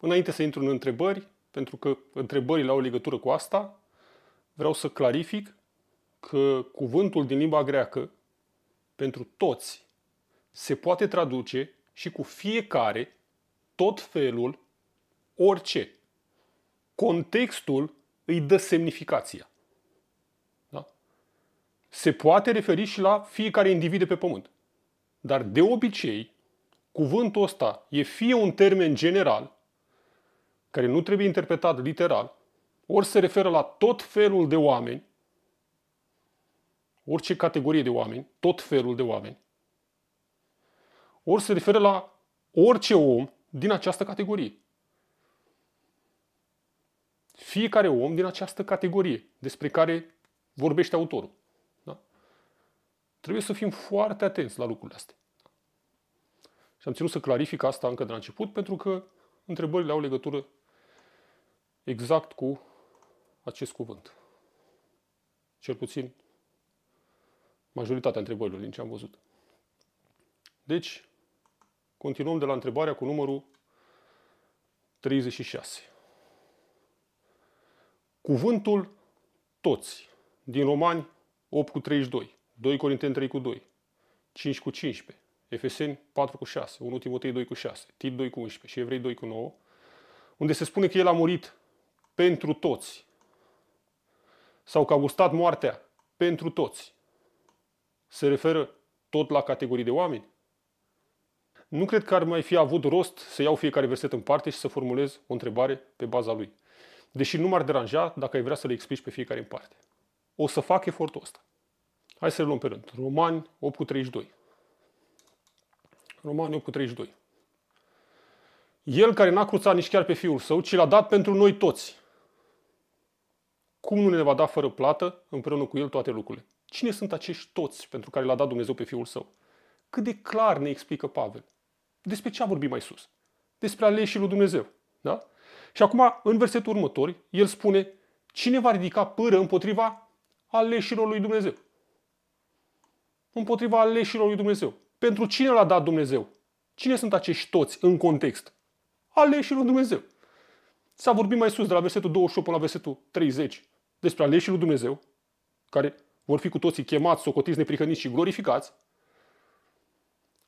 Înainte să intru în întrebări, pentru că întrebările au legătură cu asta, vreau să clarific că cuvântul din limba greacă pentru toți se poate traduce și cu fiecare, tot felul, orice. Contextul îi dă semnificația. Da? Se poate referi și la fiecare individ de pe pământ. Dar de obicei, cuvântul ăsta e fie un termen general, care nu trebuie interpretat literal, ori se referă la tot felul de oameni, orice categorie de oameni, tot felul de oameni, ori se referă la orice om din această categorie. Fiecare om din această categorie despre care vorbește autorul. Da? Trebuie să fim foarte atenți la lucrurile astea. Și am ținut să clarific asta încă de la început, pentru că întrebările au legătură exact cu acest cuvânt. Cel puțin majoritatea întrebărilor din ce am văzut. Deci, continuăm de la întrebarea cu numărul 36. Cuvântul toți din Romani 8 cu 32, 2 Corinteni 3 cu 2, 5 cu 15, Efeseni 4 cu 6, 1 Timotei 2 cu 6, Tit 2 cu 11 și Evrei 2 cu 9, unde se spune că el a murit pentru toți. Sau că a gustat moartea pentru toți. Se referă tot la categorii de oameni? Nu cred că ar mai fi avut rost să iau fiecare verset în parte și să formulez o întrebare pe baza lui. Deși nu m-ar deranja dacă ai vrea să le explici pe fiecare în parte. O să fac efortul ăsta. Hai să le luăm pe rând. Romani 8 cu 32. Romani 8 cu 32. El care n-a cruțat nici chiar pe fiul său, ci l-a dat pentru noi toți cum nu ne va da fără plată împreună cu El toate lucrurile? Cine sunt acești toți pentru care l-a dat Dumnezeu pe Fiul Său? Cât de clar ne explică Pavel. Despre ce a vorbit mai sus? Despre aleșii lui Dumnezeu. Da? Și acum, în versetul următor, el spune Cine va ridica pâră împotriva aleșilor lui Dumnezeu? Împotriva aleșilor lui Dumnezeu. Pentru cine l-a dat Dumnezeu? Cine sunt acești toți în context? Aleșilor lui Dumnezeu. S-a vorbit mai sus, de la versetul 28 până la versetul 30 despre aleșii lui Dumnezeu, care vor fi cu toții chemați, socotiți, neprihăniți și glorificați.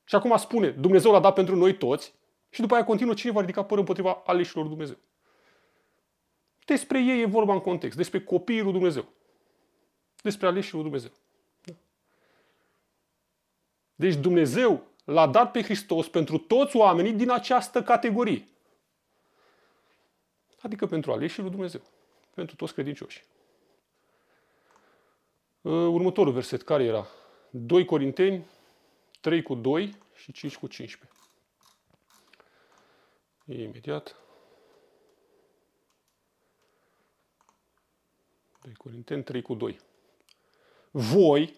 Și acum spune, Dumnezeu l-a dat pentru noi toți și după aia continuă cine va ridica păr împotriva aleșilor lui Dumnezeu. Despre ei e vorba în context, despre copiii lui Dumnezeu, despre aleșii lui Dumnezeu. Deci Dumnezeu l-a dat pe Hristos pentru toți oamenii din această categorie. Adică pentru aleșii lui Dumnezeu, pentru toți credincioșii. Ă, următorul verset, care era? 2 Corinteni, 3 cu 2 și 5 cu 15. Imediat. 2 Corinteni, 3 cu 2. Voi,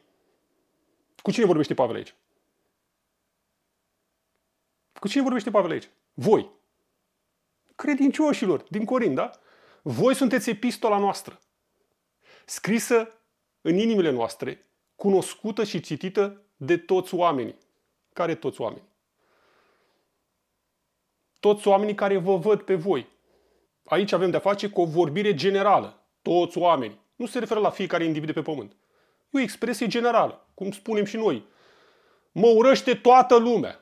cu cine vorbește Pavel aici? Cu cine vorbește Pavel aici? Voi. Credincioșilor din Corint, da? Voi sunteți epistola noastră, scrisă în inimile noastre, cunoscută și citită de toți oamenii. Care toți oamenii? Toți oamenii care vă văd pe voi. Aici avem de-a face cu o vorbire generală. Toți oamenii. Nu se referă la fiecare individ pe pământ. E o expresie generală, cum spunem și noi. Mă urăște toată lumea.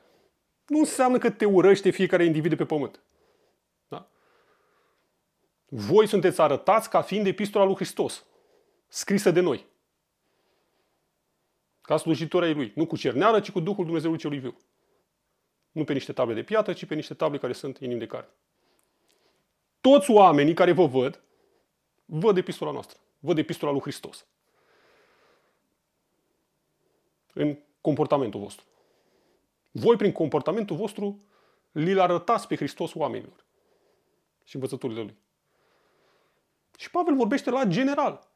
Nu înseamnă că te urăște fiecare individ pe pământ. Da? Voi sunteți arătați ca fiind epistola lui Hristos, scrisă de noi. Ca slujitor ai Lui. Nu cu cerneală, ci cu Duhul Dumnezeului Celui Viu. Nu pe niște table de piatră, ci pe niște table care sunt inimi de carne. Toți oamenii care vă văd, văd epistola noastră. Văd epistola lui Hristos. În comportamentul vostru. Voi, prin comportamentul vostru, li-l arătați pe Hristos oamenilor și învățăturile lui. Și Pavel vorbește la general,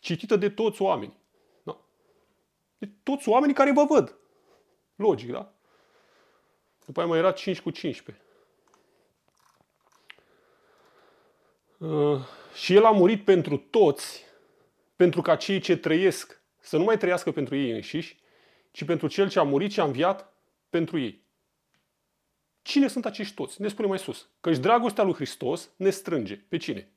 citită de toți oamenii. Deci toți oamenii care vă văd. Logic, da? După aia mai era 5 cu 15. Uh, și el a murit pentru toți, pentru ca cei ce trăiesc să nu mai trăiască pentru ei înșiși, ci pentru cel ce a murit și a înviat pentru ei. Cine sunt acești toți? Ne spune mai sus. Căci dragostea lui Hristos ne strânge. Pe cine?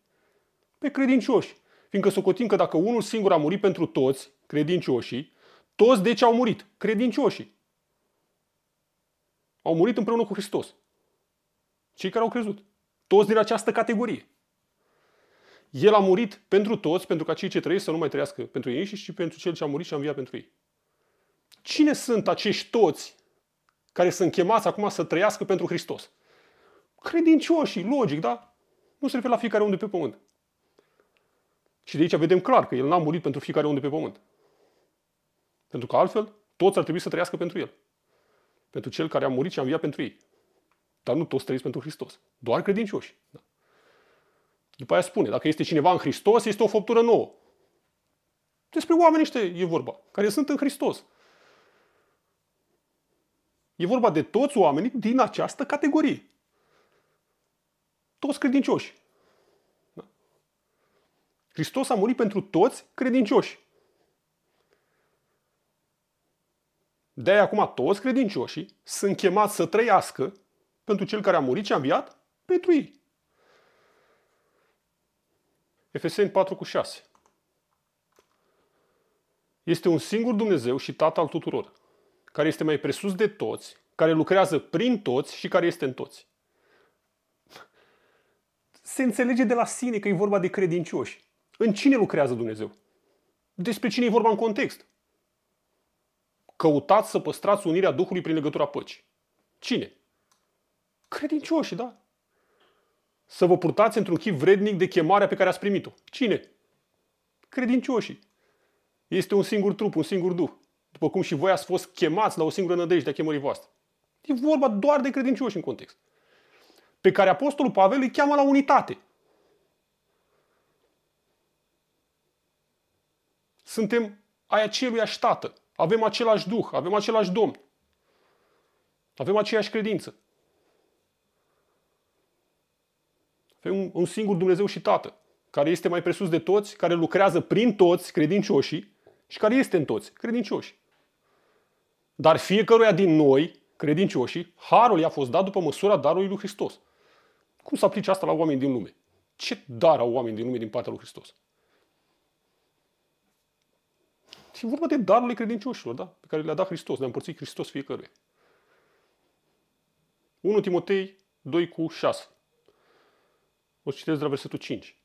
Pe credincioși. Fiindcă socotim că dacă unul singur a murit pentru toți, credincioșii, toți de deci, ce au murit? Credincioșii. Au murit împreună cu Hristos. Cei care au crezut. Toți din această categorie. El a murit pentru toți, pentru ca cei ce trăiesc să nu mai trăiască pentru ei și pentru cel ce a murit și a înviat pentru ei. Cine sunt acești toți care sunt chemați acum să trăiască pentru Hristos? Credincioșii, logic, da? Nu se referă la fiecare om de pe pământ. Și de aici vedem clar că el n-a murit pentru fiecare om de pe pământ. Pentru că altfel, toți ar trebui să trăiască pentru El. Pentru Cel care a murit și a înviat pentru ei. Dar nu toți trăiesc pentru Hristos. Doar credincioși. Da. După aia spune, dacă este cineva în Hristos, este o făptură nouă. Despre oamenii ăștia e vorba, care sunt în Hristos. E vorba de toți oamenii din această categorie. Toți credincioși. Da. Hristos a murit pentru toți credincioși. De aia acum toți credincioșii sunt chemați să trăiască pentru cel care a murit și a înviat pentru ei. Efeseni 4 cu 6 Este un singur Dumnezeu și Tatăl al tuturor, care este mai presus de toți, care lucrează prin toți și care este în toți. Se înțelege de la sine că e vorba de credincioși. În cine lucrează Dumnezeu? Despre cine e vorba în context? căutați să păstrați unirea Duhului prin legătura păcii. Cine? Credincioșii, da. Să vă purtați într-un chip vrednic de chemarea pe care ați primit-o. Cine? Credincioșii. Este un singur trup, un singur duh. După cum și voi ați fost chemați la o singură nădejde a chemării voastre. E vorba doar de credincioși în context. Pe care Apostolul Pavel îi cheamă la unitate. Suntem ai aceluiași tată. Avem același Duh, avem același Domn. Avem aceeași credință. Avem un, singur Dumnezeu și Tată, care este mai presus de toți, care lucrează prin toți credincioșii și care este în toți credincioși. Dar fiecăruia din noi, credincioșii, harul i-a fost dat după măsura darului lui Hristos. Cum să aplice asta la oameni din lume? Ce dar au oameni din lume din partea lui Hristos? Și vorba de darurile credincioșilor, da? Pe care le-a dat Hristos, le-a împărțit Hristos fiecare. 1 Timotei 2 cu 6. O citesc de la versetul 5.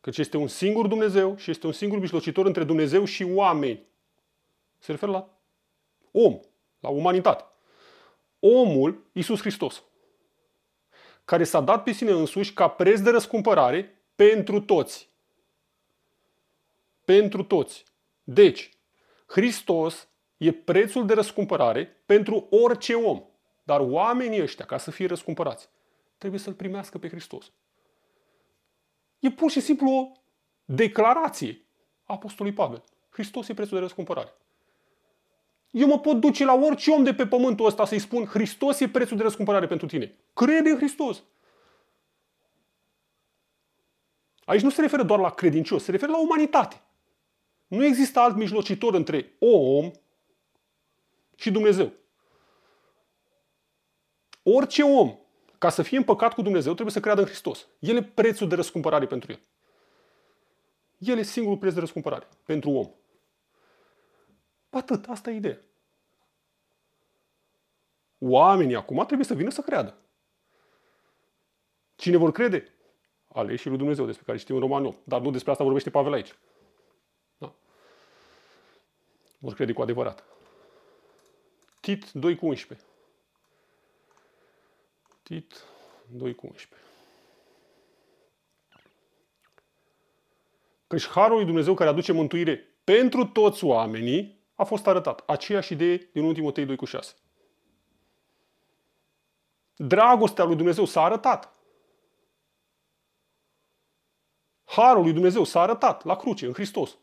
Căci este un singur Dumnezeu și este un singur mijlocitor între Dumnezeu și oameni. Se referă la om, la umanitate. Omul, Iisus Hristos, care s-a dat pe sine însuși ca preț de răscumpărare pentru toți. Pentru toți. Deci, Hristos e prețul de răscumpărare pentru orice om. Dar oamenii ăștia, ca să fie răscumpărați, trebuie să-L primească pe Hristos. E pur și simplu o declarație a Apostolului Pavel. Hristos e prețul de răscumpărare. Eu mă pot duce la orice om de pe pământul ăsta să-i spun Hristos e prețul de răscumpărare pentru tine. Crede în Hristos. Aici nu se referă doar la credincios, se referă la umanitate. Nu există alt mijlocitor între om și Dumnezeu. Orice om, ca să fie împăcat cu Dumnezeu, trebuie să creadă în Hristos. El e prețul de răscumpărare pentru el. El e singurul preț de răscumpărare pentru om. Atât, asta e ideea. Oamenii acum trebuie să vină să creadă. Cine vor crede? Aleșii lui Dumnezeu, despre care știm în Roman 8. Dar nu despre asta vorbește Pavel aici vor crede cu adevărat. Tit 2 cu 11. Tit 2 cu 11. Căci harul lui Dumnezeu care aduce mântuire pentru toți oamenii a fost arătat. Aceeași idee din 1 Timotei 2 cu 6. Dragostea lui Dumnezeu s-a arătat. Harul lui Dumnezeu s-a arătat la cruce, în Hristos.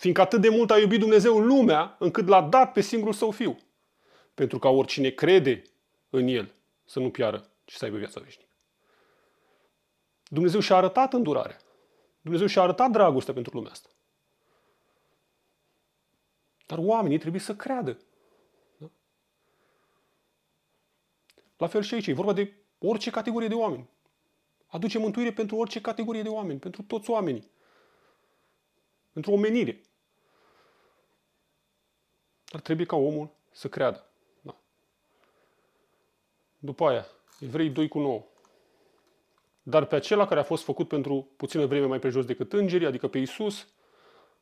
Fiindcă atât de mult a iubit Dumnezeu lumea, încât l-a dat pe singurul său fiu. Pentru ca oricine crede în el să nu piară, ci să aibă viața veșnică. Dumnezeu și-a arătat îndurare. Dumnezeu și-a arătat dragostea pentru lumea asta. Dar oamenii trebuie să creadă. Da? La fel și aici, e vorba de orice categorie de oameni. Aduce mântuire pentru orice categorie de oameni, pentru toți oamenii. Pentru omenire ar trebui ca omul să creadă. Da. După aia, Evrei 2 cu 9. Dar pe acela care a fost făcut pentru puțină vreme mai prejos decât îngerii, adică pe Isus,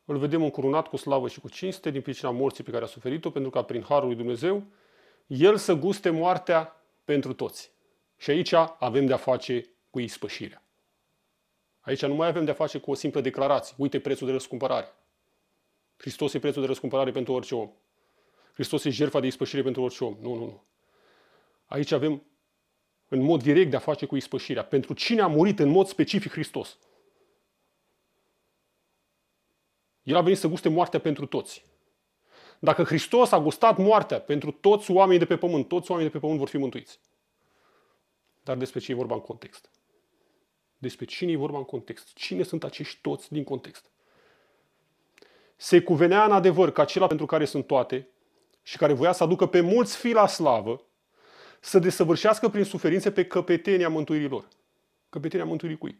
îl vedem încurunat cu slavă și cu cinste din pricina morții pe care a suferit-o, pentru ca prin harul lui Dumnezeu el să guste moartea pentru toți. Și aici avem de-a face cu ispășirea. Aici nu mai avem de-a face cu o simplă declarație. Uite prețul de răscumpărare. Hristos e prețul de răscumpărare pentru orice om. Hristos e jertfa de ispășire pentru orice om. Nu, nu, nu. Aici avem în mod direct de a face cu ispășirea. Pentru cine a murit în mod specific Hristos? El a venit să guste moartea pentru toți. Dacă Hristos a gustat moartea pentru toți oamenii de pe pământ, toți oamenii de pe pământ vor fi mântuiți. Dar despre ce e vorba în context? Despre cine e vorba în context? Cine sunt acești toți din context? Se cuvenea în adevăr că acela pentru care sunt toate, și care voia să aducă pe mulți fi la slavă, să desăvârșească prin suferințe pe căpetenia mântuirii lor. Căpetenia mântuirii cui?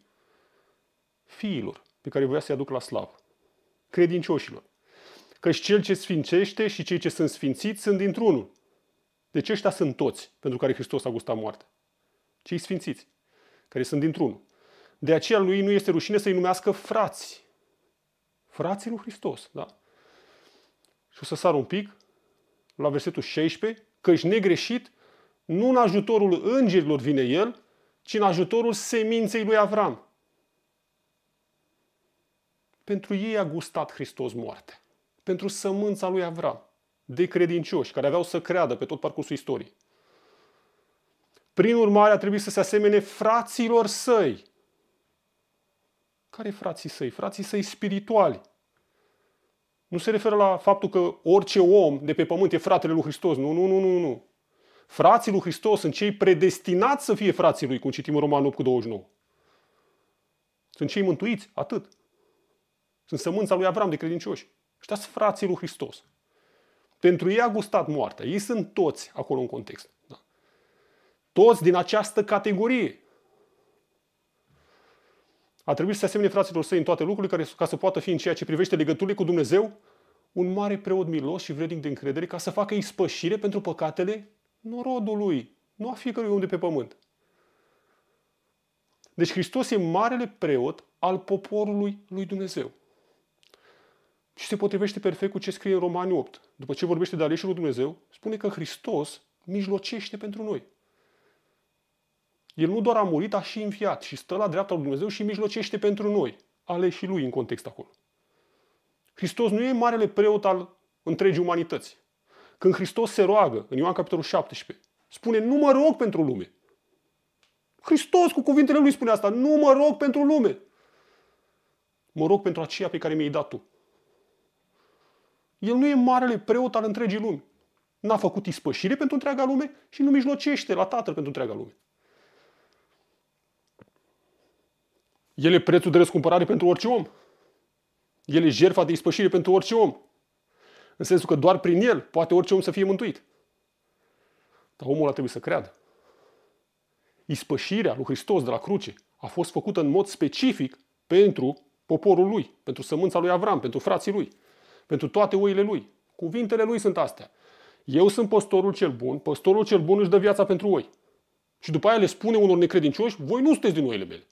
Fiilor, pe care voia să-i aducă la slavă. Credincioșilor. Căci cel ce sfințește și cei ce sunt sfințiți sunt dintr-unul. Deci ăștia sunt toți pentru care Hristos a gustat moartea. Cei sfințiți, care sunt dintr-unul. De aceea lui nu este rușine să-i numească frați. Frații lui Hristos, da? Și o să sar un pic la versetul 16, căci negreșit, nu în ajutorul îngerilor vine el, ci în ajutorul seminței lui Avram. Pentru ei a gustat Hristos moarte. Pentru sămânța lui Avram. De credincioși care aveau să creadă pe tot parcursul istoriei. Prin urmare, a trebuit să se asemene fraților săi. Care frații săi? Frații săi spirituali nu se referă la faptul că orice om de pe pământ e fratele lui Hristos. Nu, nu, nu, nu, nu. Frații lui Hristos sunt cei predestinați să fie frații lui, cum citim în Roman 8 cu 29. Sunt cei mântuiți, atât. Sunt sămânța lui Avram de credincioși. Ăștia sunt frații lui Hristos. Pentru ei a gustat moartea. Ei sunt toți acolo în context. Da? Toți din această categorie. A trebuit să se asemene fraților săi în toate lucrurile care, ca să poată fi în ceea ce privește legăturile cu Dumnezeu un mare preot milos și vrednic de încredere ca să facă ispășire pentru păcatele norodului, nu a fiecărui om de pe pământ. Deci Hristos e marele preot al poporului lui Dumnezeu. Și se potrivește perfect cu ce scrie în Romani 8. După ce vorbește de aleșul lui Dumnezeu, spune că Hristos mijlocește pentru noi. El nu doar a murit, a și înfiat și stă la dreapta lui Dumnezeu și mijlocește pentru noi, și lui în context acolo. Hristos nu e marele preot al întregii umanități. Când Hristos se roagă, în Ioan capitolul 17, spune, nu mă rog pentru lume. Hristos cu cuvintele lui spune asta, nu mă rog pentru lume. Mă rog pentru aceea pe care mi-ai dat tu. El nu e marele preot al întregii lumi. N-a făcut ispășire pentru întreaga lume și nu mijlocește la Tatăl pentru întreaga lume. El e prețul de răscumpărare pentru orice om. El e jertfa de ispășire pentru orice om. În sensul că doar prin el poate orice om să fie mântuit. Dar omul a trebuit să creadă. Ispășirea lui Hristos de la cruce a fost făcută în mod specific pentru poporul lui, pentru sămânța lui Avram, pentru frații lui, pentru toate oile lui. Cuvintele lui sunt astea. Eu sunt păstorul cel bun, păstorul cel bun își dă viața pentru oi. Și după aia le spune unor necredincioși, voi nu sunteți din oile mele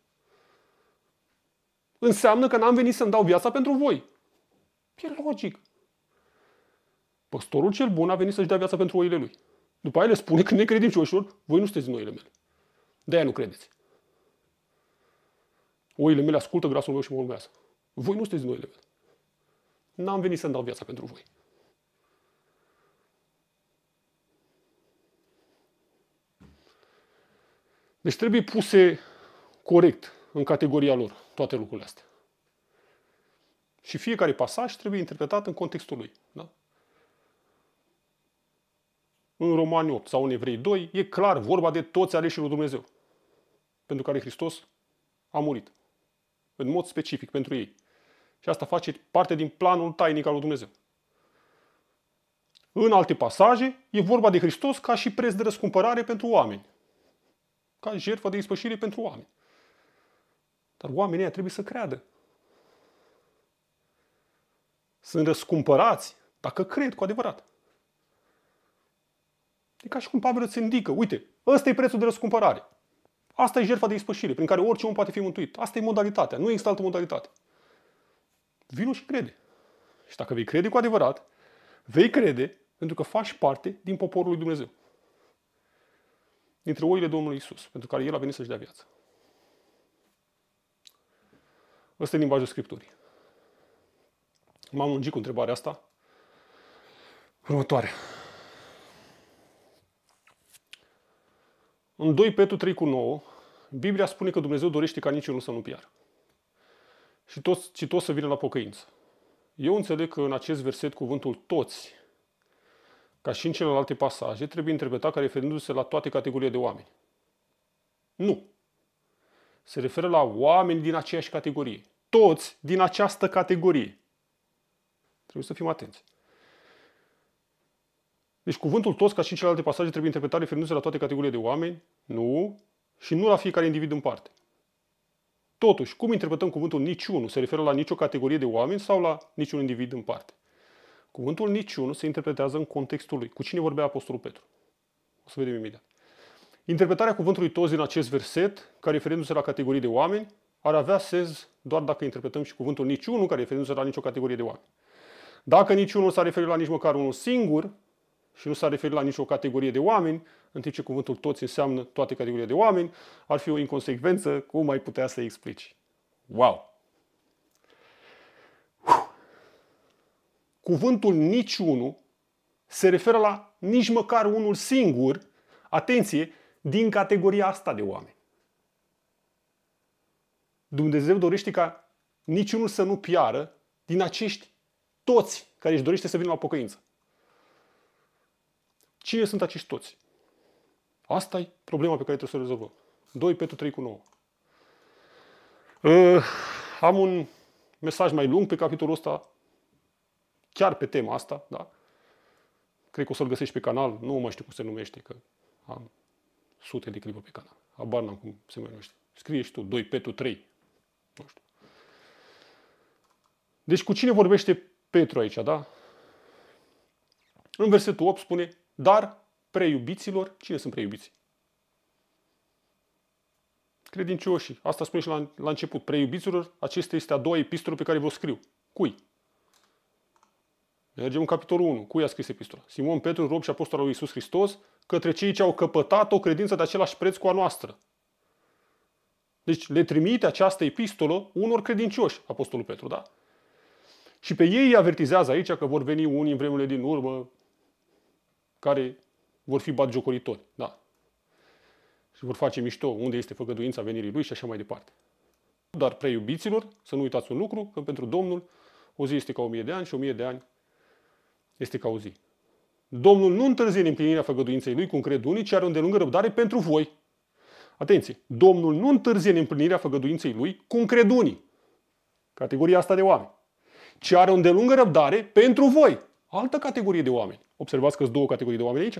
înseamnă că n-am venit să-mi dau viața pentru voi. E logic. Păstorul cel bun a venit să-și dea viața pentru oile lui. După aia le spune că necredincioșilor, voi nu sunteți din oile mele. De-aia nu credeți. Oile mele ascultă grasul meu și mă urmează. Voi nu sunteți din oile mele. N-am venit să-mi dau viața pentru voi. Deci trebuie puse corect în categoria lor toate lucrurile astea. Și fiecare pasaj trebuie interpretat în contextul lui. Da? În Romani 8 sau în Evrei 2 e clar vorba de toți aleșii lui Dumnezeu pentru care Hristos a murit. În mod specific pentru ei. Și asta face parte din planul tainic al lui Dumnezeu. În alte pasaje e vorba de Hristos ca și preț de răscumpărare pentru oameni. Ca jertfă de ispășire pentru oameni. Dar oamenii trebuie să creadă. Sunt răscumpărați dacă cred cu adevărat. E ca și cum Pavel îți indică, uite, ăsta e prețul de răscumpărare. Asta e jertfa de ispășire prin care orice om poate fi mântuit. Asta e modalitatea, nu există altă modalitate. Vino și crede. Și dacă vei crede cu adevărat, vei crede pentru că faci parte din poporul lui Dumnezeu. Dintre oile Domnului Isus, pentru care El a venit să-și dea viață. Ăsta e limbajul Scripturii. M-am lungit cu întrebarea asta. Următoare. În 2 Petru 3 cu 9, Biblia spune că Dumnezeu dorește ca niciunul să nu piară. Și toți, și toți să vină la pocăință. Eu înțeleg că în acest verset cuvântul toți, ca și în celelalte pasaje, trebuie interpretat ca referindu-se la toate categoriile de oameni. Nu se referă la oameni din aceeași categorie. Toți din această categorie. Trebuie să fim atenți. Deci cuvântul toți, ca și în celelalte pasaje, trebuie interpretat referindu-se la toate categoriile de oameni, nu, și nu la fiecare individ în parte. Totuși, cum interpretăm cuvântul niciunul? Se referă la nicio categorie de oameni sau la niciun individ în parte? Cuvântul niciunul se interpretează în contextul lui. Cu cine vorbea Apostolul Petru? O să vedem imediat. Interpretarea cuvântului toți din acest verset, care referindu-se la categorii de oameni, ar avea sens doar dacă interpretăm și cuvântul niciunul, care referindu-se la nicio categorie de oameni. Dacă niciunul s-a referit la nici măcar unul singur și nu s-a referit la nicio categorie de oameni, în timp ce cuvântul toți înseamnă toate categoriile de oameni, ar fi o inconsecvență, cum ai putea să explici? Wow! Cuvântul niciunul se referă la nici măcar unul singur, atenție, din categoria asta de oameni. Dumnezeu dorește ca niciunul să nu piară din acești toți care își dorește să vină la pocăință. Cine sunt acești toți? Asta e problema pe care trebuie să o rezolvăm. 2 Petru 3 cu 9. Uh, am un mesaj mai lung pe capitolul ăsta, chiar pe tema asta, da? Cred că o să-l găsești pe canal, nu mai știu cum se numește, că am sute de clipuri pe canal. Abar n-am cum se mai numește. Scrie și tu, 2 Petru 3. Nu știu. Deci cu cine vorbește Petru aici, da? În versetul 8 spune, dar preiubiților, cine sunt preiubiții? Credincioșii. Asta spune și la, la început. Preiubiților, acesta este a doua epistolă pe care vă scriu. Cui? Mergem în capitolul 1. Cui a scris epistola? Simon Petru, rob și apostol al lui Iisus Hristos, către cei ce au căpătat o credință de același preț cu a noastră. Deci le trimite această epistolă unor credincioși, Apostolul Petru, da? Și pe ei îi avertizează aici că vor veni unii în vremurile din urmă care vor fi batjocoritori, da? Și vor face mișto unde este făgăduința venirii lui și așa mai departe. Dar preiubiților, să nu uitați un lucru, că pentru Domnul o zi este ca o mie de ani și o mie de ani este ca o zi. Domnul nu întârzie în împlinirea făgăduinței lui, cum cred unii, ci are o îndelungă răbdare pentru voi. Atenție! Domnul nu întârzie în împlinirea făgăduinței lui, cum cred unii. Categoria asta de oameni. Ci are o îndelungă răbdare pentru voi. Altă categorie de oameni. Observați că sunt două categorii de oameni aici.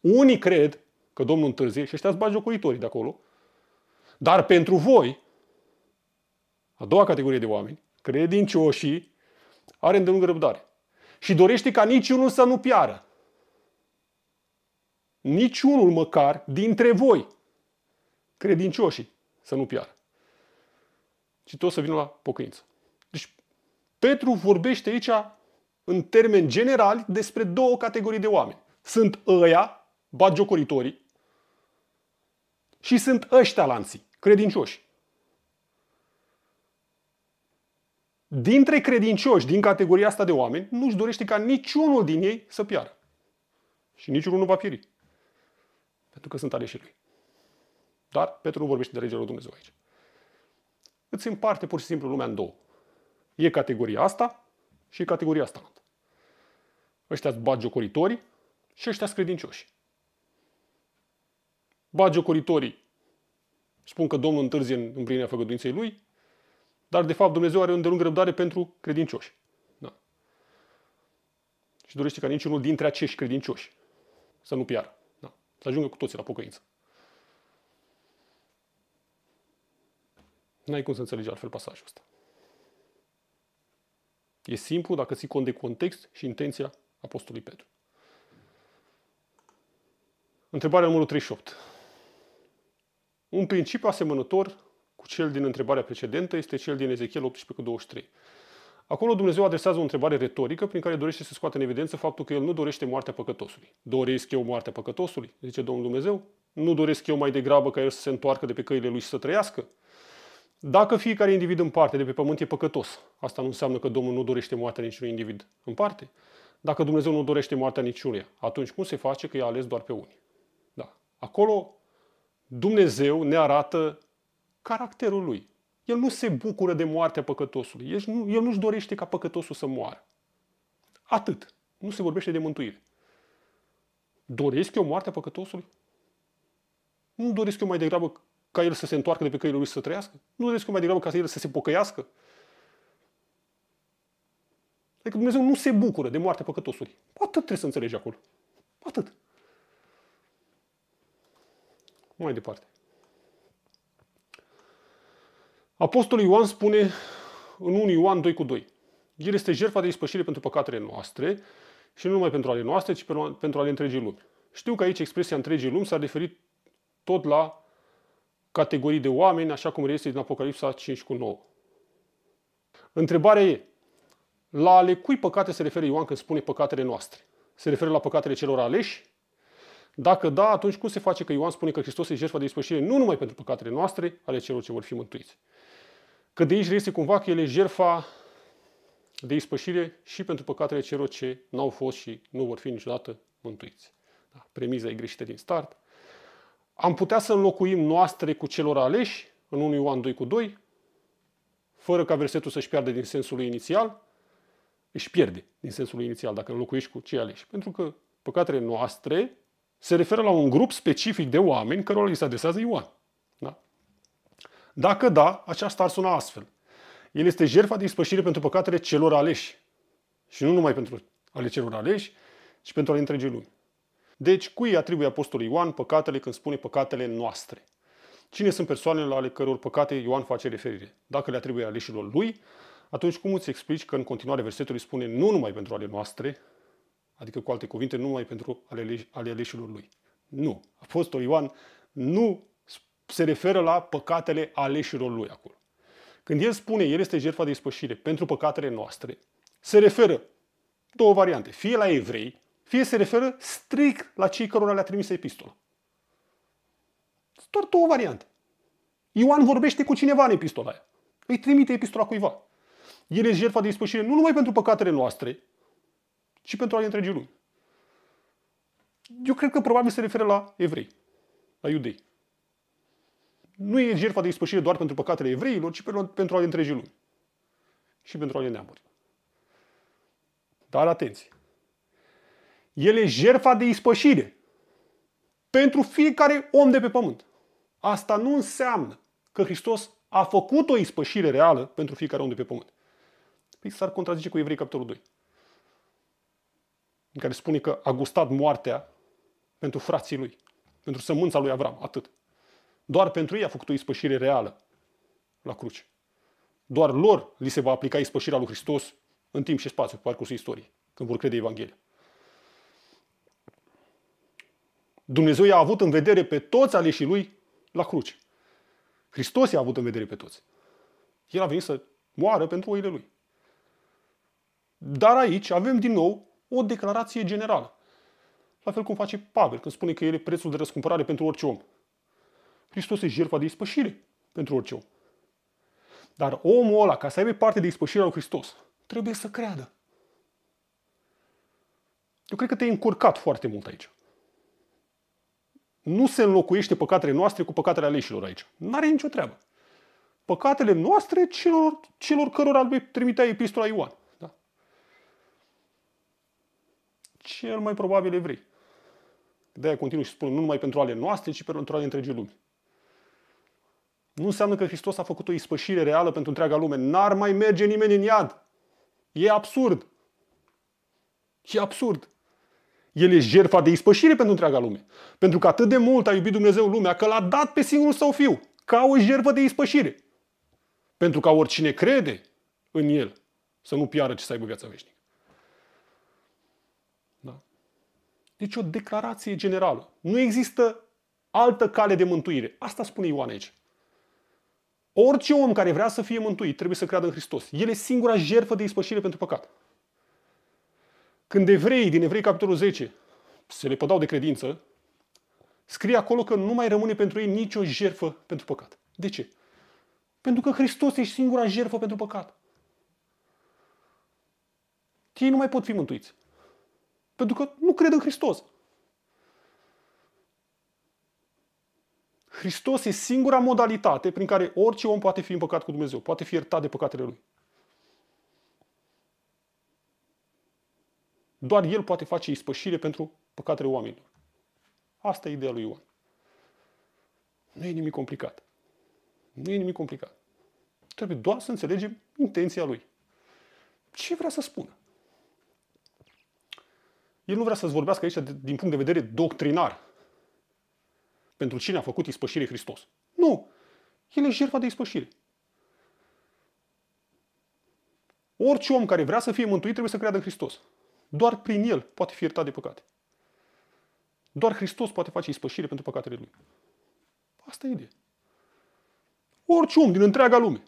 Unii cred că Domnul întârzie și ăștia sunt de acolo. Dar pentru voi, a doua categorie de oameni, credincioșii, are îndelungă răbdare. Și dorește ca niciunul să nu piară niciunul măcar dintre voi, credincioșii, să nu piară. Și tot să vină la pocăință. Deci, Petru vorbește aici, în termeni generali, despre două categorii de oameni. Sunt ăia, bagiocoritorii, și sunt ăștia lanții, credincioși. Dintre credincioși din categoria asta de oameni, nu-și dorește ca niciunul din ei să piară. Și niciunul nu va pieri pentru că sunt aleși lui. Dar Petru nu vorbește de regele lui Dumnezeu aici. Îți împarte pur și simplu lumea în două. E categoria asta și e categoria asta. Ăștia sunt bagiocoritorii și ăștia sunt credincioși. Bagiocoritorii spun că Domnul întârzie în împlinirea făgăduinței lui, dar de fapt Dumnezeu are un delung răbdare pentru credincioși. Da. Și dorește ca niciunul dintre acești credincioși să nu piară. Să ajungă cu toții la pocăință. N-ai cum să înțelegi altfel pasajul ăsta. E simplu dacă ții cont de context și intenția Apostolului Petru. Întrebarea numărul 38. Un principiu asemănător cu cel din întrebarea precedentă este cel din Ezechiel 18 cu 23. Acolo Dumnezeu adresează o întrebare retorică prin care dorește să scoată în evidență faptul că El nu dorește moartea păcătosului. Doresc eu moartea păcătosului? Zice Domnul Dumnezeu. Nu doresc eu mai degrabă ca el să se întoarcă de pe căile lui și să trăiască? Dacă fiecare individ în parte de pe pământ e păcătos, asta nu înseamnă că Domnul nu dorește moartea niciunui individ în parte. Dacă Dumnezeu nu dorește moartea niciunui, atunci cum se face că i-a ales doar pe unii? Da. Acolo Dumnezeu ne arată caracterul lui. El nu se bucură de moartea păcătosului. El, nu, el nu-și dorește ca păcătosul să moară. Atât. Nu se vorbește de mântuire. Doresc eu moartea păcătosului? Nu doresc eu mai degrabă ca el să se întoarcă de pe căile lui și să trăiască? Nu doresc eu mai degrabă ca el să se pocăiască? Adică Dumnezeu nu se bucură de moartea păcătosului. Atât trebuie să înțelegi acolo. Atât. Mai departe. Apostolul Ioan spune în 1 Ioan 2 cu 2. El este jertfa de ispășire pentru păcatele noastre și nu numai pentru ale noastre, ci pentru ale întregii lumi. Știu că aici expresia întregii lumi s-a referit tot la categorii de oameni, așa cum reiese din Apocalipsa 5 cu 9. Întrebarea e, la ale cui păcate se referă Ioan când spune păcatele noastre? Se referă la păcatele celor aleși? Dacă da, atunci cum se face că Ioan spune că Hristos este jertfa de ispășire nu numai pentru păcatele noastre, ale celor ce vor fi mântuiți? Că de aici reiese cumva că el e jerfa de ispășire și pentru păcatele celor ce n-au fost și nu vor fi niciodată mântuiți. Da? Premiza e greșită din start. Am putea să înlocuim noastre cu celor aleși în 1 Ioan 2 cu 2, fără ca versetul să-și piardă din sensul lui inițial, își pierde din sensul lui inițial dacă înlocuiești cu cei aleși. Pentru că păcatele noastre se referă la un grup specific de oameni cărora li se adresează Ioan. Dacă da, aceasta ar suna astfel. El este jertfa de ispășire pentru păcatele celor aleși. Și nu numai pentru ale celor aleși, ci pentru ale întregii lumi. Deci, cui atribuie Apostolul Ioan păcatele când spune păcatele noastre? Cine sunt persoanele la ale căror păcate Ioan face referire? Dacă le atribuie aleșilor lui, atunci cum îți explici că în continuare versetul îi spune nu numai pentru ale noastre, adică cu alte cuvinte, nu numai pentru ale, ale aleșilor lui? Nu. Apostolul Ioan nu se referă la păcatele aleșilor lui acolo. Când el spune, el este jertfa de ispășire pentru păcatele noastre, se referă două variante, fie la evrei, fie se referă strict la cei cărora le-a trimis epistola. doar două variante. Ioan vorbește cu cineva în epistola aia. Îi trimite epistola cuiva. El este jertfa de ispășire nu numai pentru păcatele noastre, ci pentru ale întregii lumi. Eu cred că probabil se referă la evrei, la iudei nu e jertfa de ispășire doar pentru păcatele evreilor, ci pentru ale întregii lumi. Și pentru ale neamuri. Dar atenție! El e jertfa de ispășire pentru fiecare om de pe pământ. Asta nu înseamnă că Hristos a făcut o ispășire reală pentru fiecare om de pe pământ. Păi s-ar contrazice cu Evrei capitolul 2, în care spune că a gustat moartea pentru frații lui, pentru sămânța lui Avram, atât. Doar pentru ei a făcut o ispășire reală la cruce. Doar lor li se va aplica ispășirea lui Hristos în timp și spațiu, pe parcursul istoriei, când vor crede Evanghelia. Dumnezeu i-a avut în vedere pe toți aleșii lui la cruce. Hristos i-a avut în vedere pe toți. El a venit să moară pentru oile lui. Dar aici avem din nou o declarație generală. La fel cum face Pavel când spune că el e prețul de răscumpărare pentru orice om. Hristos e jertfa de ispășire pentru orice om. Dar omul ăla, ca să aibă parte de ispășirea lui Hristos, trebuie să creadă. Eu cred că te-ai încurcat foarte mult aici. Nu se înlocuiește păcatele noastre cu păcatele aleșilor aici. Nu are nicio treabă. Păcatele noastre celor, celor cărora le trimitea epistola Ioan. Da? Cel mai probabil evrei. De-aia continuu și spun nu numai pentru ale noastre, ci pentru ale întregii lumii nu înseamnă că Hristos a făcut o ispășire reală pentru întreaga lume. N-ar mai merge nimeni în iad. E absurd. E absurd. El e jertfa de ispășire pentru întreaga lume. Pentru că atât de mult a iubit Dumnezeu lumea că l-a dat pe singurul său fiu ca o jertfă de ispășire. Pentru ca oricine crede în el să nu piară, ci să aibă viața veșnică. Da? Deci o declarație generală. Nu există altă cale de mântuire. Asta spune Ioan aici. Orice om care vrea să fie mântuit trebuie să creadă în Hristos. El e singura jertfă de ispășire pentru păcat. Când evrei din Evrei capitolul 10 se le pădau de credință, scrie acolo că nu mai rămâne pentru ei nicio jertfă pentru păcat. De ce? Pentru că Hristos e singura jertfă pentru păcat. Ei nu mai pot fi mântuiți. Pentru că nu cred în Hristos. Hristos e singura modalitate prin care orice om poate fi împăcat cu Dumnezeu, poate fi iertat de păcatele lui. Doar El poate face ispășire pentru păcatele oamenilor. Asta e ideea lui Ioan. Nu e nimic complicat. Nu e nimic complicat. Trebuie doar să înțelegem intenția lui. Ce vrea să spună? El nu vrea să-ți vorbească aici din punct de vedere doctrinar, pentru cine a făcut ispășire Hristos. Nu! El e jertfa de ispășire. Orice om care vrea să fie mântuit trebuie să creadă în Hristos. Doar prin el poate fi iertat de păcate. Doar Hristos poate face ispășire pentru păcatele lui. Asta e ideea. Orice om din întreaga lume,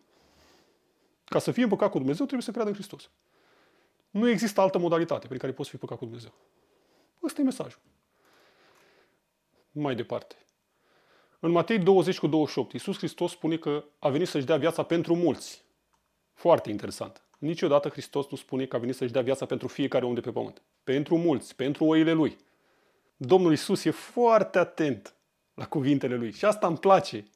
ca să fie împăcat cu Dumnezeu, trebuie să creadă în Hristos. Nu există altă modalitate prin care poți fi păcat cu Dumnezeu. Ăsta e mesajul. Mai departe. În Matei 20 cu 28, Iisus Hristos spune că a venit să-și dea viața pentru mulți. Foarte interesant. Niciodată Hristos nu spune că a venit să-și dea viața pentru fiecare om de pe pământ. Pentru mulți, pentru oile lui. Domnul Iisus e foarte atent la cuvintele lui. Și asta îmi place.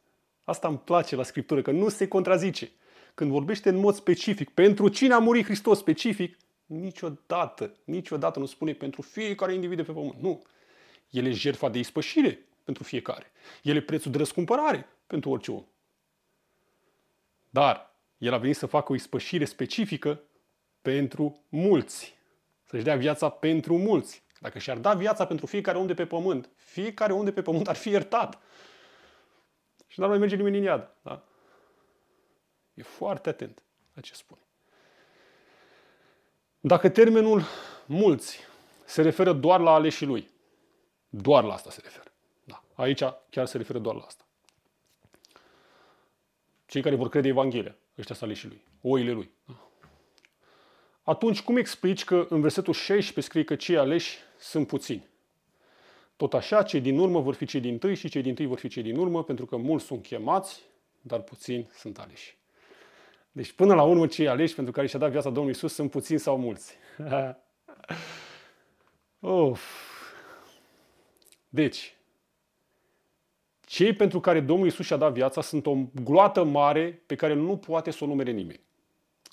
Asta îmi place la Scriptură, că nu se contrazice. Când vorbește în mod specific, pentru cine a murit Hristos specific, niciodată, niciodată nu spune pentru fiecare individ de pe pământ. Nu. El e jertfa de ispășire pentru fiecare. El e prețul de răscumpărare pentru orice om. Dar el a venit să facă o ispășire specifică pentru mulți. Să-și dea viața pentru mulți. Dacă și-ar da viața pentru fiecare om de pe pământ, fiecare om de pe pământ ar fi iertat. Și n-ar mai merge nimeni în iad. Da? E foarte atent la ce spune. Dacă termenul mulți se referă doar la aleșii lui, doar la asta se referă. Aici chiar se referă doar la asta. Cei care vor crede Evanghelia, ăștia sale și lui, oile lui. Atunci, cum explici că în versetul 16 scrie că cei aleși sunt puțini? Tot așa, cei din urmă vor fi cei din tâi și cei din tâi vor fi cei din urmă, pentru că mulți sunt chemați, dar puțini sunt aleși. Deci, până la urmă, cei aleși pentru care și-a dat viața Domnului Isus sunt puțini sau mulți. Uf. Deci, cei pentru care Domnul Isus și-a dat viața sunt o gloată mare pe care nu poate să o numere nimeni.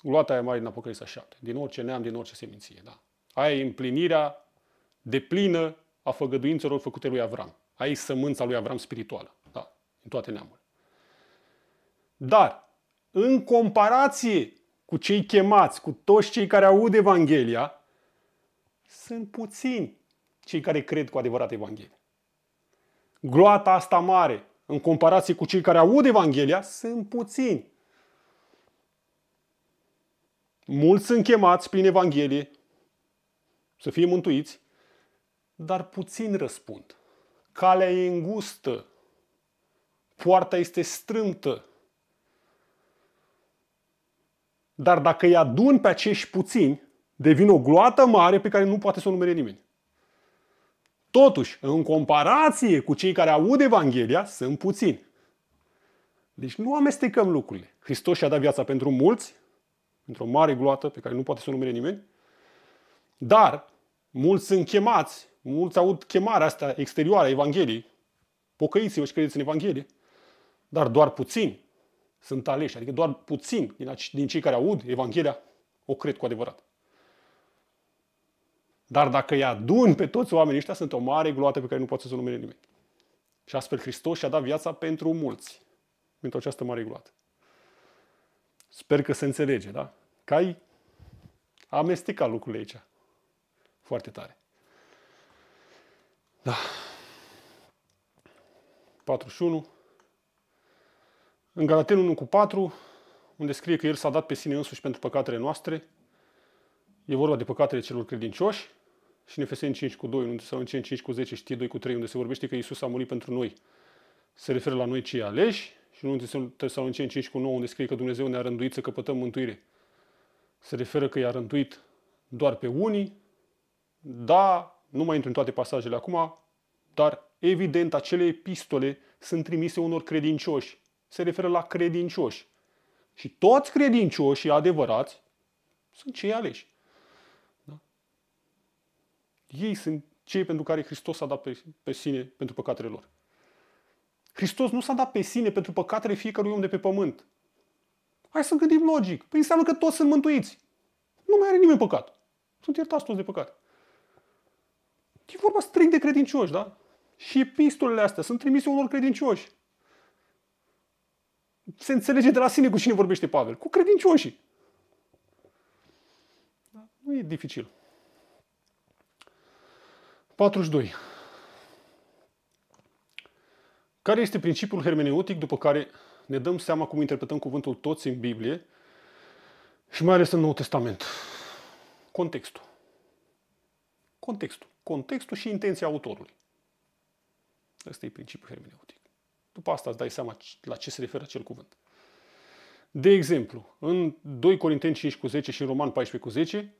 Gloata aia mare din Apocalipsa 7. Din orice neam, din orice seminție. Da. Aia e împlinirea deplină a făgăduințelor făcute lui Avram. Aia e sămânța lui Avram spirituală. Da. În toate neamurile. Dar, în comparație cu cei chemați, cu toți cei care aud Evanghelia, sunt puțini cei care cred cu adevărat Evanghelia gloata asta mare, în comparație cu cei care aud Evanghelia, sunt puțini. Mulți sunt chemați prin Evanghelie să fie mântuiți, dar puțin răspund. Calea e îngustă, poarta este strântă. Dar dacă îi adun pe acești puțini, devin o gloată mare pe care nu poate să o numere nimeni. Totuși, în comparație cu cei care aud Evanghelia, sunt puțini. Deci nu amestecăm lucrurile. Hristos și-a dat viața pentru mulți, într-o mare gloată pe care nu poate să o numere nimeni, dar mulți sunt chemați, mulți aud chemarea asta exterioară a Evangheliei, pocăiți-vă și credeți în Evanghelie, dar doar puțini sunt aleși, adică doar puțini din cei care aud Evanghelia o cred cu adevărat. Dar dacă îi adun pe toți oamenii ăștia, sunt o mare gloată pe care nu poate să o numere nimeni. Și astfel Hristos și-a dat viața pentru mulți. Pentru această mare gloată. Sper că se înțelege, da? Că ai amestecat lucrurile aici. Foarte tare. Da. 41. În Galaten 1 cu 4, unde scrie că El s-a dat pe sine însuși pentru păcatele noastre, E vorba de păcatele celor credincioși și în Efeseni 5 cu 2 sau în 5, cu 10 știi 2 cu 3 unde se vorbește că Iisus a murit pentru noi. Se referă la noi cei aleși și în Tesaloniceni 5 cu 9 unde scrie că Dumnezeu ne-a rânduit să căpătăm mântuire. Se referă că i-a rânduit doar pe unii. Da, nu mai intru în toate pasajele acum, dar evident acele epistole sunt trimise unor credincioși. Se referă la credincioși. Și toți credincioșii adevărați sunt cei aleși. Ei sunt cei pentru care Hristos s-a dat pe, pe sine pentru păcatele lor. Hristos nu s-a dat pe sine pentru păcatele fiecărui om de pe pământ. Hai să gândim logic. Păi înseamnă că toți sunt mântuiți. Nu mai are nimeni păcat. Sunt iertați toți de păcat. E vorba strict de credincioși, da? Și epistolele astea sunt trimise unor credincioși. Se înțelege de la sine cu cine vorbește Pavel. Cu credincioșii. Da? Nu e dificil. 42. Care este principiul hermeneutic după care ne dăm seama cum interpretăm cuvântul toți în Biblie și mai ales în Noul Testament? Contextul. Contextul. Contextul și intenția autorului. Ăsta e principiul hermeneutic. După asta îți dai seama la ce se referă acel cuvânt. De exemplu, în 2 Corinteni 5 cu 10 și în Roman 14 cu 10,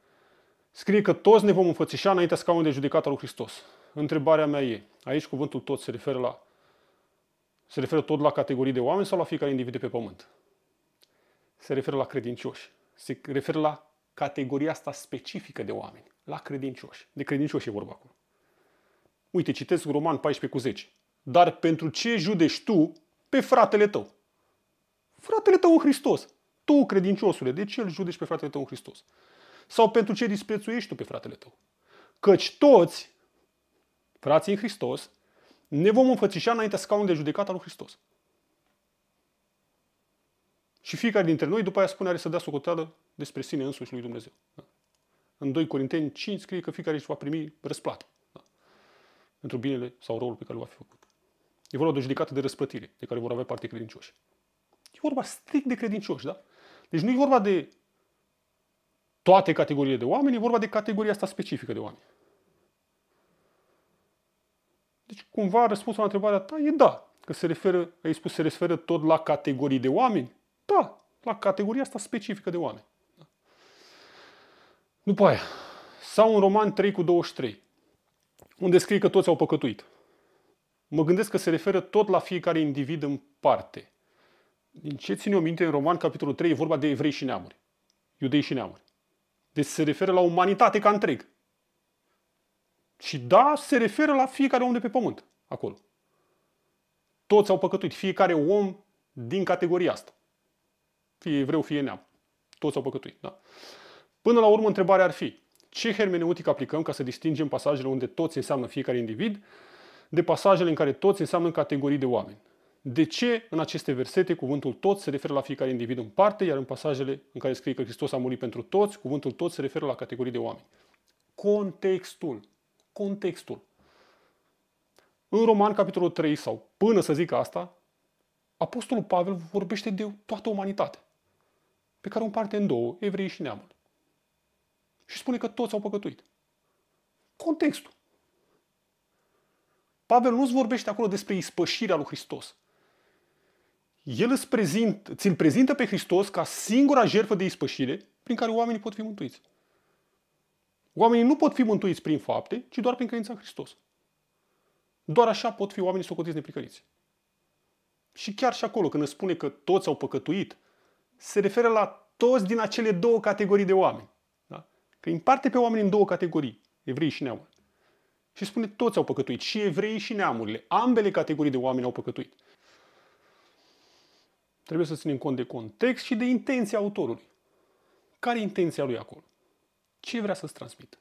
Scrie că toți ne vom înfățișa înaintea scaunului de judecată al lui Hristos. Întrebarea mea e, aici cuvântul tot se referă la se referă tot la categorii de oameni sau la fiecare individ de pe pământ? Se referă la credincioși. Se referă la categoria asta specifică de oameni, la credincioși. De credincioși e vorba acum. Uite, citesc Roman 14 cu 10. Dar pentru ce judești tu pe fratele tău? Fratele tău în Hristos. Tu, credinciosule, de ce îl judești pe fratele tău în Hristos? sau pentru ce disprețuiești tu pe fratele tău. Căci toți, frații în Hristos, ne vom înfățișa înaintea scaunului de judecată al lui Hristos. Și fiecare dintre noi după aia spune are să dea socoteală despre sine însuși lui Dumnezeu. Da? În 2 Corinteni 5 scrie că fiecare își va primi răsplată da? pentru binele sau rolul pe care l va fi făcut. E vorba de o judecată de răsplătire de care vor avea parte credincioși. E vorba strict de credincioși, da? Deci nu e vorba de toate categoriile de oameni, e vorba de categoria asta specifică de oameni. Deci, cumva, răspunsul la întrebarea ta e da. Că se referă, ai spus, se referă tot la categorii de oameni? Da, la categoria asta specifică de oameni. După aia, sau un Roman 3 cu 23, unde scrie că toți au păcătuit. Mă gândesc că se referă tot la fiecare individ în parte. Din ce țin eu minte în Roman, capitolul 3, e vorba de evrei și neamuri. Iudei și neamuri. Deci se referă la umanitate ca întreg. Și da, se referă la fiecare om de pe pământ, acolo. Toți au păcătuit, fiecare om din categoria asta. Fie evreu, fie neam. Toți au păcătuit, da. Până la urmă, întrebarea ar fi, ce hermeneutic aplicăm ca să distingem pasajele unde toți înseamnă fiecare individ de pasajele în care toți înseamnă categorii de oameni? de ce în aceste versete cuvântul tot se referă la fiecare individ în parte, iar în pasajele în care scrie că Hristos a murit pentru toți, cuvântul tot se referă la categorii de oameni. Contextul. Contextul. În Roman, capitolul 3, sau până să zic asta, Apostolul Pavel vorbește de toată umanitatea, pe care o împarte în două, evrei și neamul. Și spune că toți au păcătuit. Contextul. Pavel nu-ți vorbește acolo despre ispășirea lui Hristos. El îți prezint, ți-l prezintă pe Hristos ca singura jertfă de ispășire prin care oamenii pot fi mântuiți. Oamenii nu pot fi mântuiți prin fapte, ci doar prin credința în Hristos. Doar așa pot fi oamenii socotiți nepricăriți. Și chiar și acolo, când îți spune că toți au păcătuit, se referă la toți din acele două categorii de oameni. Da? Că împarte pe oameni în două categorii, evrei și neamuri. Și spune toți au păcătuit, și evrei și neamurile. Ambele categorii de oameni au păcătuit. Trebuie să ținem cont de context și de intenția autorului. Care e intenția lui acolo? Ce vrea să-ți transmită?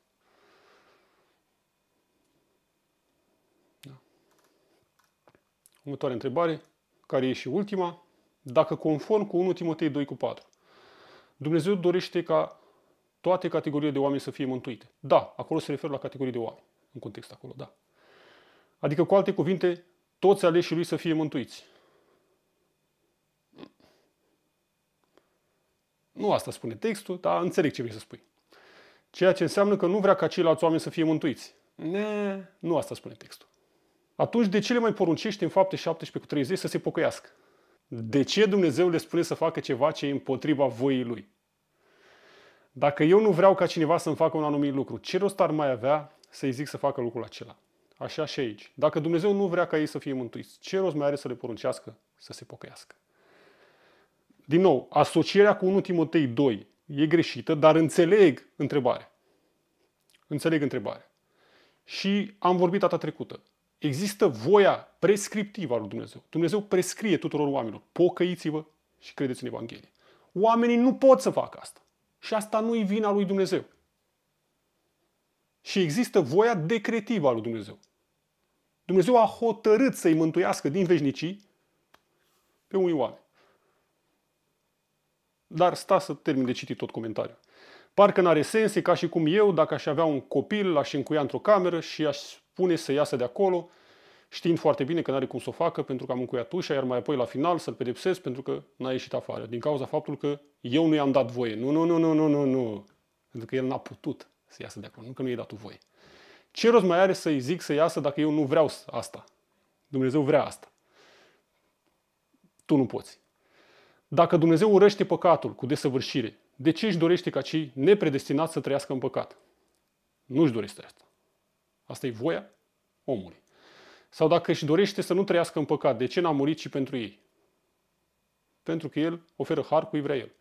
Da. Următoarea întrebare, care e și ultima, dacă conform cu 1 Timotei 2 cu 4, Dumnezeu dorește ca toate categoriile de oameni să fie mântuite. Da, acolo se referă la categorii de oameni, în context acolo, da. Adică, cu alte cuvinte, toți aleșii lui să fie mântuiți. Nu asta spune textul, dar înțeleg ce vrei să spui. Ceea ce înseamnă că nu vrea ca ceilalți oameni să fie mântuiți. Ne, nu asta spune textul. Atunci de ce le mai poruncești în fapte 17 cu 30 să se pocăiască? De ce Dumnezeu le spune să facă ceva ce e împotriva voii Lui? Dacă eu nu vreau ca cineva să-mi facă un anumit lucru, ce rost ar mai avea să-i zic să facă lucrul acela? Așa și aici. Dacă Dumnezeu nu vrea ca ei să fie mântuiți, ce rost mai are să le poruncească să se pocăiască? Din nou, asocierea cu 1 Timotei 2 e greșită, dar înțeleg întrebarea. Înțeleg întrebarea. Și am vorbit data trecută. Există voia prescriptivă a lui Dumnezeu. Dumnezeu prescrie tuturor oamenilor. Pocăiți-vă și credeți în Evanghelie. Oamenii nu pot să facă asta. Și asta nu-i vina lui Dumnezeu. Și există voia decretivă a lui Dumnezeu. Dumnezeu a hotărât să-i mântuiască din veșnicii pe unii oameni dar sta să termin de citit tot comentariul. Parcă n-are sens, e ca și cum eu, dacă aș avea un copil, l-aș încuia într-o cameră și aș spune să iasă de acolo, știind foarte bine că n-are cum să o facă pentru că am încuiat ușa, iar mai apoi la final să-l pedepsesc pentru că n-a ieșit afară, din cauza faptului că eu nu i-am dat voie. Nu, nu, nu, nu, nu, nu, nu. Pentru că el n-a putut să iasă de acolo, nu că nu i-ai dat voie. Ce rost mai are să-i zic să iasă dacă eu nu vreau asta? Dumnezeu vrea asta. Tu nu poți. Dacă Dumnezeu urăște păcatul cu desăvârșire, de ce își dorește ca cei nepredestinați să trăiască în păcat? Nu își dorește asta. Asta e voia omului. Sau dacă își dorește să nu trăiască în păcat, de ce n-a murit și pentru ei? Pentru că el oferă har cu vrea el.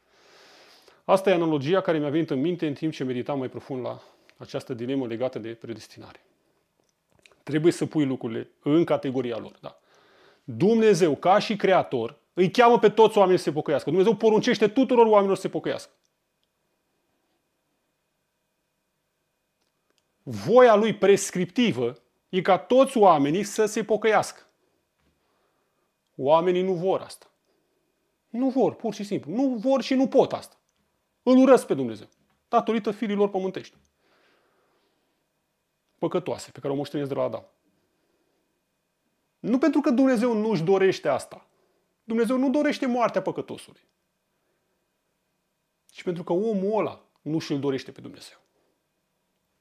Asta e analogia care mi-a venit în minte în timp ce meditam mai profund la această dilemă legată de predestinare. Trebuie să pui lucrurile în categoria lor. Da. Dumnezeu, ca și creator, îi cheamă pe toți oamenii să se pocăiască. Dumnezeu poruncește tuturor oamenilor să se pocăiască. Voia lui prescriptivă e ca toți oamenii să se pocăiască. Oamenii nu vor asta. Nu vor, pur și simplu. Nu vor și nu pot asta. Îl urăsc pe Dumnezeu. Datorită firilor pământești. Păcătoase, pe care o moștenesc de la Adam. Nu pentru că Dumnezeu nu își dorește asta, Dumnezeu nu dorește moartea păcătosului. Și pentru că omul ăla nu și-l dorește pe Dumnezeu.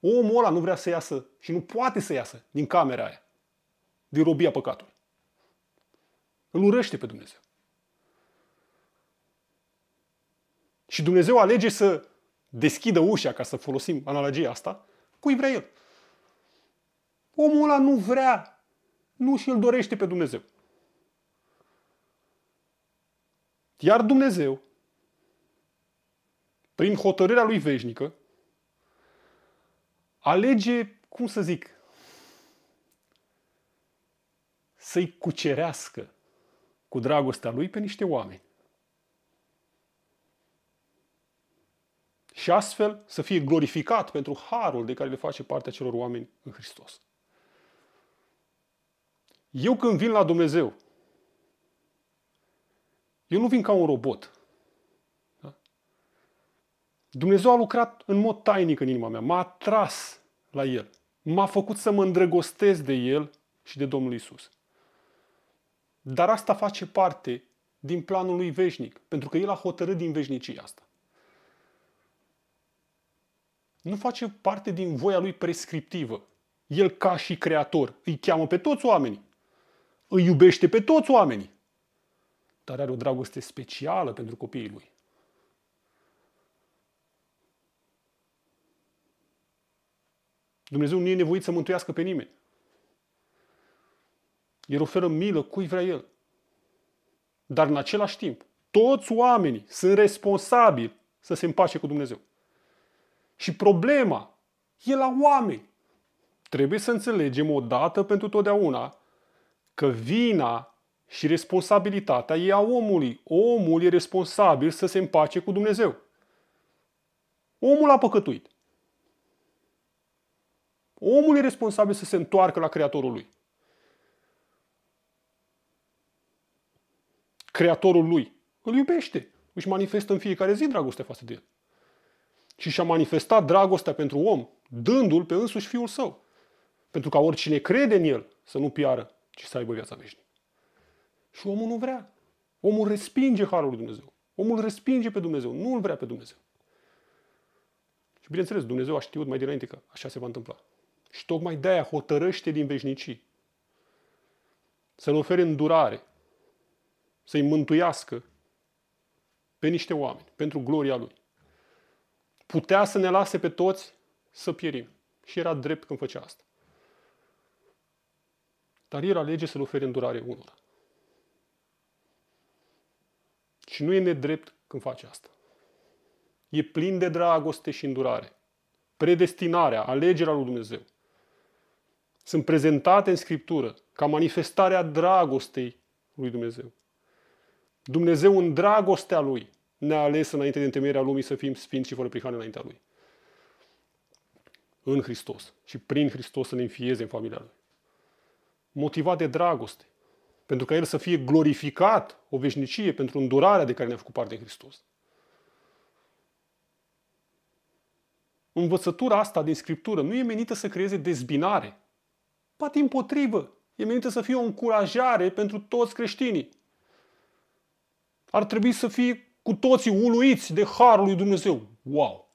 Omul ăla nu vrea să iasă și nu poate să iasă din camera aia, din robia păcatului. Îl urăște pe Dumnezeu. Și Dumnezeu alege să deschidă ușa, ca să folosim analogia asta, cui vrea el. Omul ăla nu vrea, nu și îl dorește pe Dumnezeu. Iar Dumnezeu, prin hotărârea lui veșnică, alege, cum să zic, să-i cucerească cu dragostea lui pe niște oameni. Și astfel să fie glorificat pentru harul de care le face parte celor oameni în Hristos. Eu când vin la Dumnezeu eu nu vin ca un robot. Da? Dumnezeu a lucrat în mod tainic în inima mea, m-a atras la El, m-a făcut să mă îndrăgostesc de El și de Domnul Isus. Dar asta face parte din planul lui veșnic, pentru că El a hotărât din veșnicia asta. Nu face parte din voia Lui prescriptivă. El ca și creator îi cheamă pe toți oamenii. Îi iubește pe toți oamenii dar are o dragoste specială pentru copiii lui. Dumnezeu nu e nevoit să mântuiască pe nimeni. El oferă milă cui vrea El. Dar în același timp, toți oamenii sunt responsabili să se împace cu Dumnezeu. Și problema e la oameni. Trebuie să înțelegem odată pentru totdeauna că vina și responsabilitatea e a omului. Omul e responsabil să se împace cu Dumnezeu. Omul a păcătuit. Omul e responsabil să se întoarcă la Creatorul lui. Creatorul lui îl iubește, își manifestă în fiecare zi dragoste față de el. Și și-a manifestat dragostea pentru om, dându-l pe însuși Fiul Său. Pentru ca oricine crede în el să nu piară, ci să aibă viața veșnică. Și omul nu vrea. Omul respinge harul lui Dumnezeu. Omul respinge pe Dumnezeu, nu îl vrea pe Dumnezeu. Și bineînțeles, Dumnezeu a știut mai dinainte că așa se va întâmpla. Și tocmai de-aia hotărăște din veșnicii să-L ofere îndurare, să-i mântuiască pe niște oameni, pentru gloria Lui. Putea să ne lase pe toți să pierim. Și era drept când făcea asta. Dar el alege să-L ofere îndurare unora. Și nu e nedrept când face asta. E plin de dragoste și îndurare. Predestinarea, alegerea lui Dumnezeu. Sunt prezentate în Scriptură ca manifestarea dragostei lui Dumnezeu. Dumnezeu în dragostea Lui ne-a ales înainte de întemeierea lumii să fim sfinți și fără prihane înaintea Lui. În Hristos și prin Hristos să ne înfieze în familia Lui. Motivat de dragoste pentru ca El să fie glorificat o veșnicie pentru îndurarea de care ne-a făcut parte Hristos. Învățătura asta din Scriptură nu e menită să creeze dezbinare. Poate împotrivă, e menită să fie o încurajare pentru toți creștinii. Ar trebui să fie cu toții uluiți de Harul lui Dumnezeu. Wow!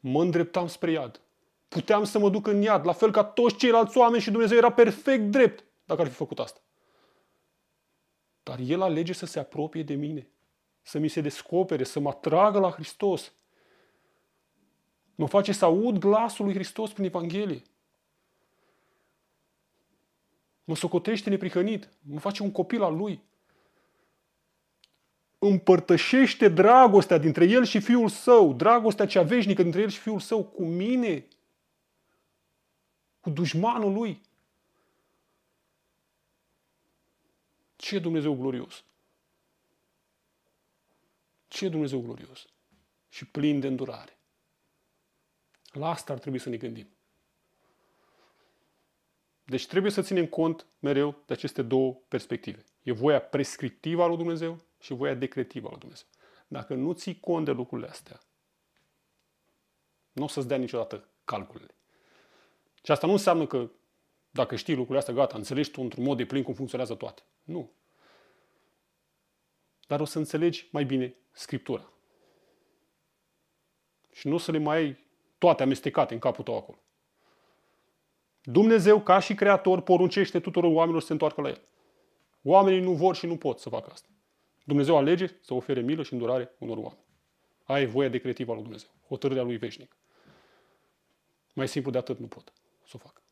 Mă îndreptam spre iad. Puteam să mă duc în iad, la fel ca toți ceilalți oameni și Dumnezeu era perfect drept dacă ar fi făcut asta. Dar el alege să se apropie de mine, să mi se descopere, să mă atragă la Hristos. Mă face să aud glasul lui Hristos prin Evanghelie. Mă socotește neprihănit, mă face un copil al lui. Împărtășește dragostea dintre el și fiul său, dragostea cea veșnică dintre el și fiul său cu mine, cu dușmanul lui. Ce e Dumnezeu glorios? Ce e Dumnezeu glorios? Și plin de îndurare. La asta ar trebui să ne gândim. Deci trebuie să ținem cont mereu de aceste două perspective. E voia prescriptivă a lui Dumnezeu și voia decretivă a lui Dumnezeu. Dacă nu ții cont de lucrurile astea, nu o să-ți dea niciodată calculele. Și asta nu înseamnă că dacă știi lucrurile astea, gata, înțelegi tu într-un mod de plin cum funcționează toate. Nu. Dar o să înțelegi mai bine Scriptura. Și nu o să le mai ai toate amestecate în capul tău acolo. Dumnezeu, ca și creator, poruncește tuturor oamenilor să se întoarcă la El. Oamenii nu vor și nu pot să facă asta. Dumnezeu alege să ofere milă și îndurare unor oameni. Ai e voia decretivă a lui Dumnezeu, hotărârea lui veșnic. Mai simplu de atât nu pot să o fac.